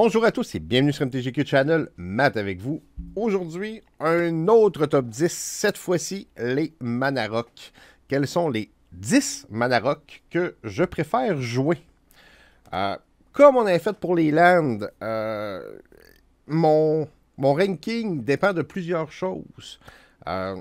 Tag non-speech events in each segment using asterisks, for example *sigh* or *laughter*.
Bonjour à tous et bienvenue sur MTGQ Channel, Matt avec vous. Aujourd'hui, un autre top 10, cette fois-ci les Manaroc. Quels sont les 10 Manaroc que je préfère jouer? Euh, comme on avait fait pour les lands, euh, mon, mon, ranking dépend de plusieurs choses. Euh,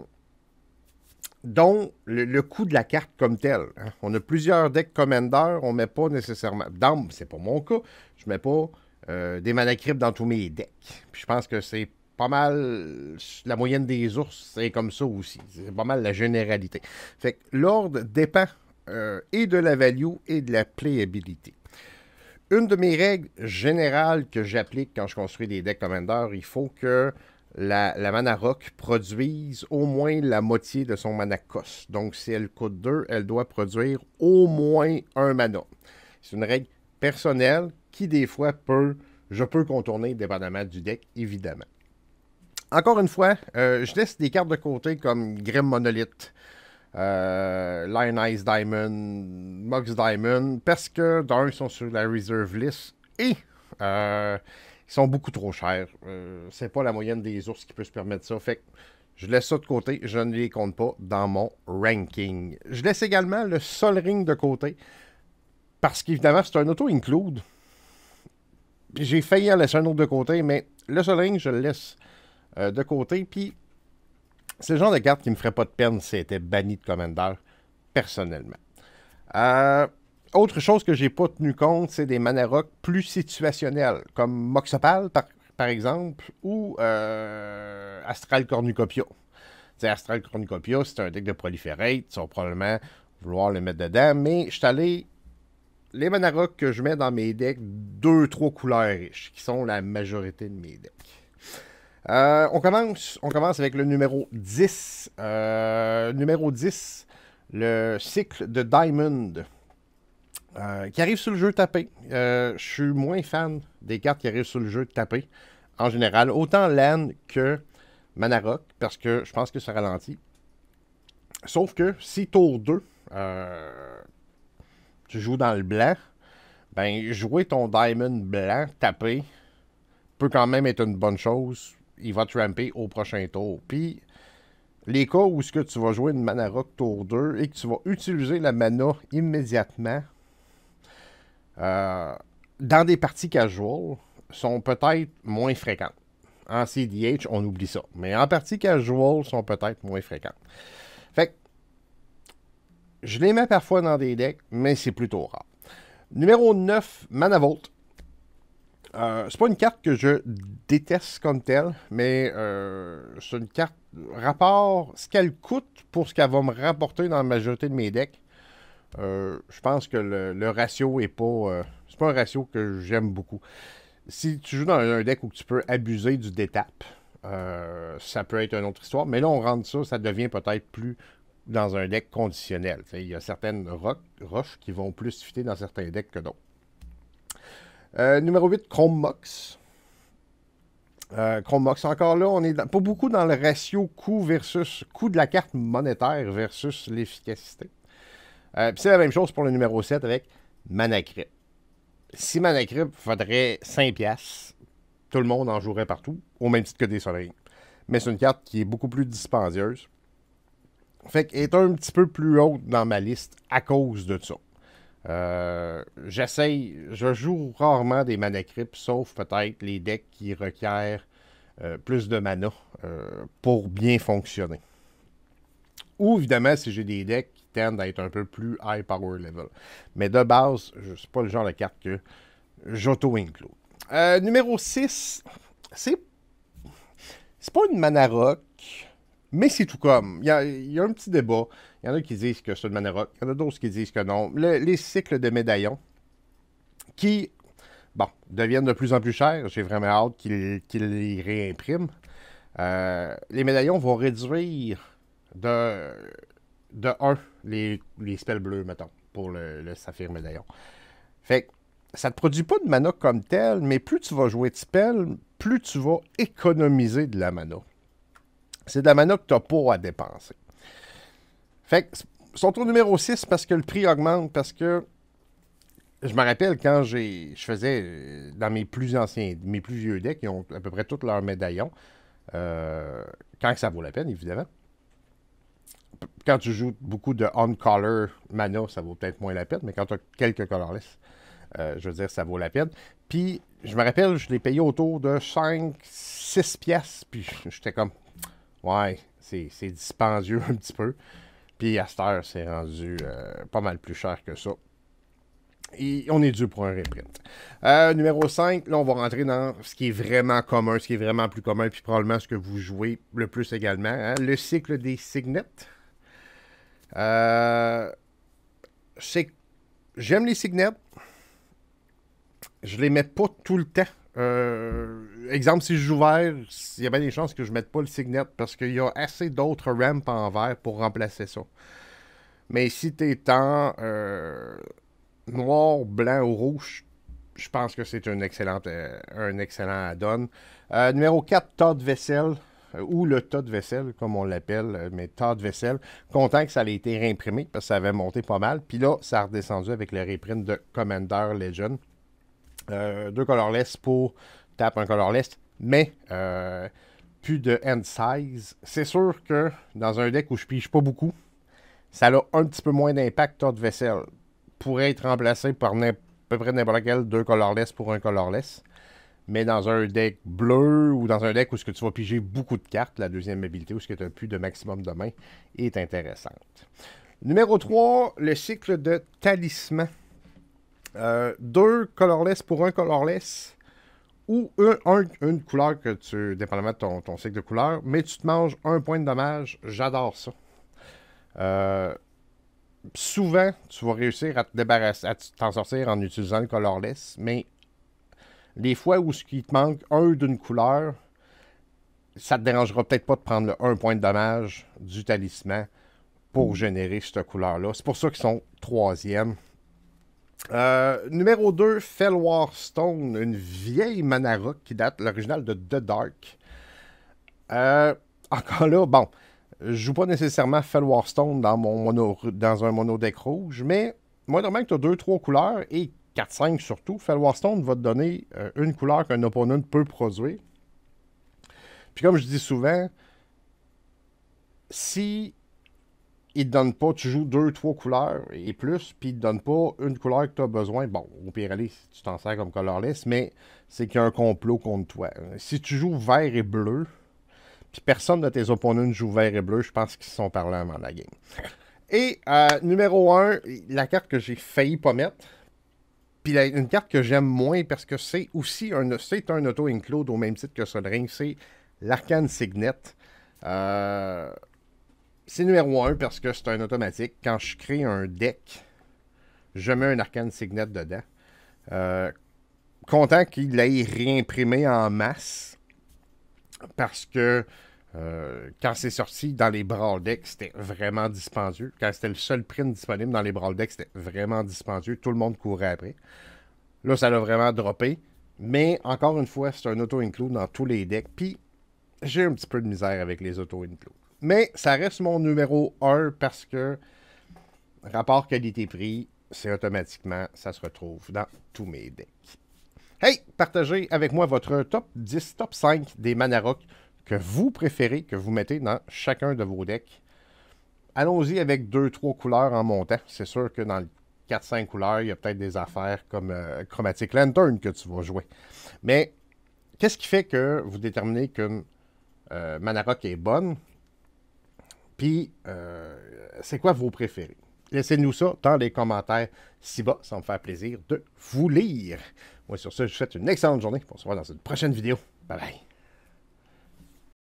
dont le, coût de la carte comme tel. Hein. On a plusieurs decks commander, on ne met pas nécessairement... Dans, c'est pas mon cas, je ne mets pas euh, des manacrypes dans tous mes decks. je pense que c'est pas mal la moyenne des ours, c'est comme ça aussi. C'est pas mal la généralité. Fait que l'ordre dépend euh, et de la value et de la playabilité. Une de mes règles générales que j'applique quand je construis des decks Commander, il faut que la, mana rock produise au moins la moitié de son mana Donc, si elle coûte 2, elle doit produire au moins un mana. C'est une règle personnelle qui des fois peut, je peux contourner dépendamment du deck, évidemment. Encore une fois, euh, je laisse des cartes de côté comme Grim Monolith, euh, Lion eyes Diamond, Mox Diamond, parce que d'un, ils sont sur la reserve list et euh, ils sont beaucoup trop chers. C'est pas la moyenne des ours qui peut se permettre ça. Fait je laisse ça de côté, je ne les compte pas dans mon ranking. Je laisse également le Sol Ring de côté. Parce qu'évidemment, c'est un auto-include j'ai failli en laisser un autre de côté, mais le Ring, je le laisse euh, de côté. Puis c'est le genre de carte qui me ferait pas de peine si elle était bannie de Commander, personnellement. Euh, autre chose que j'ai pas tenu compte, c'est des Manarok plus situationnels, comme Moxopal, par, exemple, ou euh, Astral Cornucopia. Astral Cornucopia, c'est un deck de proliférate, ils vont probablement vouloir le mettre dedans, mais je suis allé les Manarok que je mets dans mes decks, deux, trois couleurs riches, qui sont la majorité de mes decks. Euh, on, commence, on commence avec le numéro 10. Euh, numéro 10, le cycle de Diamond. Euh, qui arrive sur le jeu tapé. je suis moins fan des cartes qui arrivent sur le jeu tapé en général, autant LAN que Manarok, parce que je pense que ça ralentit. Sauf que si tour 2, tu joues dans le blanc, ben jouer ton diamond blanc tapé peut quand même être une bonne chose. Il va te ramper au prochain tour. Puis les cas où ce que tu vas jouer une mana rock tour 2 et que tu vas utiliser la mana immédiatement euh, dans des parties casual sont peut-être moins fréquentes. En CDH, on oublie ça. Mais en partie casual, sont peut-être moins fréquentes. Je les mets parfois dans des decks, mais c'est plutôt rare. Numéro 9, Manavolt. Euh, c'est pas une carte que je déteste comme telle, mais euh, c'est une carte rapport ce qu'elle coûte pour ce qu'elle va me rapporter dans la majorité de mes decks. Euh, je pense que le, ratio est pas. Euh, c'est pas un ratio que j'aime beaucoup. Si tu joues dans un deck où tu peux abuser du détape, ça peut être une autre histoire. Mais là, on rentre ça, ça devient peut-être plus dans un deck conditionnel. Il y a certaines roches qui vont plus fitter dans certains decks que d'autres. Euh, numéro 8, Chrome Mox. Euh, Chrome encore là, on n'est pas beaucoup dans le ratio coût versus coût de la carte monétaire versus l'efficacité. Euh, c'est la même chose pour le numéro 7 avec Manacrip. Si Manacrip faudrait 5 piastres, tout le monde en jouerait partout, au même titre que des soleils. Mais c'est une carte qui est beaucoup plus dispendieuse fait qu'elle est un petit peu plus haute dans ma liste à cause de ça. Euh, j'essaye, je joue rarement des mana sauf peut-être les decks qui requièrent euh, plus de mana euh, pour bien fonctionner. Ou évidemment, si j'ai des decks qui tendent à être un peu plus high power level. Mais de base, je suis pas le genre de carte que jauto include. numéro 6, C'est pas une mana rock, mais c'est tout comme. Il y, a, un petit débat. Il y en a qui disent que c'est une manera. Il y en a d'autres qui disent que non. les cycles de médaillons qui, bon, deviennent de plus en plus chers. J'ai vraiment hâte qu'ils les réimpriment. Euh, les médaillons vont réduire de, de 1 les, spells bleus, mettons, pour le, saphir médaillon. Fait ça ne te produit pas de mana comme tel, mais plus tu vas jouer de spells, plus tu vas économiser de la mana. C'est de la mana que tu n'as pas à dépenser. Fait que, tour numéro 6 parce que le prix augmente, parce que je me rappelle quand j'ai, je faisais euh, dans mes plus anciens, mes plus vieux decks, ils ont à peu près tous leurs médaillons. Euh, quand ça vaut la peine, évidemment. Quand tu joues beaucoup de on-color mana, ça vaut peut-être moins la peine, mais quand tu as quelques colorless, euh, je veux dire, ça vaut la peine. Puis, je me rappelle, je l'ai payé autour de 5, 6 pièces puis j'étais comme, ouais, c'est dispendieux *laughs* un petit peu. Puis à cette c'est rendu euh, pas mal plus cher que ça. Et on est dû pour un reprint. Euh, numéro 5, là, on va rentrer dans ce qui est vraiment commun, ce qui est vraiment plus commun, puis probablement ce que vous jouez le plus également, hein. le cycle des signets. Euh, j'aime les signets. Je les mets pas tout le temps. Euh, exemple, si je joue vert, il y a bien des chances que je ne mette pas le signet parce qu'il y a assez d'autres ramps en vert pour remplacer ça. Mais si tu es en euh, noir, blanc ou rouge, je pense que c'est euh, un excellent add-on. Euh, numéro 4, tas de vaisselle, ou le tas de vaisselle, comme on l'appelle, mais tas de vaisselle. Content que ça ait été réimprimé parce que ça avait monté pas mal. Puis là, ça a redescendu avec le reprint de Commander Legend. deux colorless pour tape un colorless, mais euh, plus de end size. C'est sûr que dans un deck où je pige pas beaucoup, ça a un petit peu moins d'impact sur de vaisselle. Pourrait être remplacé par à peu près n'importe quel deux colorless pour un colorless. Mais dans un deck bleu ou dans un deck où ce que tu vas piger beaucoup de cartes, la deuxième habilité où ce que tu as plus de maximum de main est intéressante. Numéro 3, le cycle de talisman. Euh, deux colorless pour un colorless ou une couleur que tu, dépendamment de ton, cycle de couleur, mais tu te manges un point de dommage. J'adore ça. Euh, souvent, tu vas réussir à te débarrasser, à t'en sortir en utilisant le colorless, mais les fois où ce qui te manque un d'une couleur, ça te dérangera peut-être pas de prendre le un point de dommage du talisman pour générer cette couleur-là. C'est pour ça qu'ils sont troisièmes euh, numéro 2, Fellwar Stone, une vieille mana qui date l'original de The Dark. Euh, encore là, bon, je joue pas nécessairement Fellwar Stone dans, mon mono, dans un mono deck rouge, mais moi, normalement, que tu as 2-3 couleurs et 4-5 surtout, Fellwar Stone va te donner euh, une couleur qu'un opponent peut produire. Puis comme je dis souvent, si il te donne pas, tu joues deux, trois couleurs et plus, puis il te donne pas une couleur que tu as besoin. Bon, au pire, allez, si tu t'en sers comme colorless, mais c'est qu'il y a un complot contre toi. Si tu joues vert et bleu, puis personne de tes opponents joue vert et bleu, je pense qu'ils se sont parlants avant la game. Et euh, numéro un, la carte que j'ai failli pas mettre, puis une carte que j'aime moins parce que c'est aussi un, c'est un auto-include au même titre que ce Ring, c'est l'Arcane Signet. Euh, c'est numéro 1 parce que c'est un automatique. Quand je crée un deck, je mets un arcane signet dedans. Euh, content qu'il l'ait réimprimé en masse parce que euh, quand c'est sorti dans les Brawl Decks, c'était vraiment dispendieux. Quand c'était le seul print disponible dans les Brawl Decks, c'était vraiment dispendieux. Tout le monde courait après. Là, ça l'a vraiment droppé. Mais encore une fois, c'est un auto-include dans tous les decks. Puis, j'ai un petit peu de misère avec les auto-includes. Mais ça reste mon numéro 1 parce que rapport qualité-prix, c'est automatiquement, ça se retrouve dans tous mes decks. Hey, partagez avec moi votre top 10, top 5 des manarocks que vous préférez, que vous mettez dans chacun de vos decks. Allons-y avec 2-3 couleurs en montant. C'est sûr que dans 4-5 couleurs, il y a peut-être des affaires comme euh, Chromatic Lantern que tu vas jouer. Mais qu'est-ce qui fait que vous déterminez qu'une euh, mana est bonne puis, euh, c'est quoi vos préférés? Laissez-nous ça dans les commentaires. Si bas, ça me fait plaisir de vous lire. Moi, sur ce, je vous souhaite une excellente journée. On se voit dans une prochaine vidéo. Bye bye.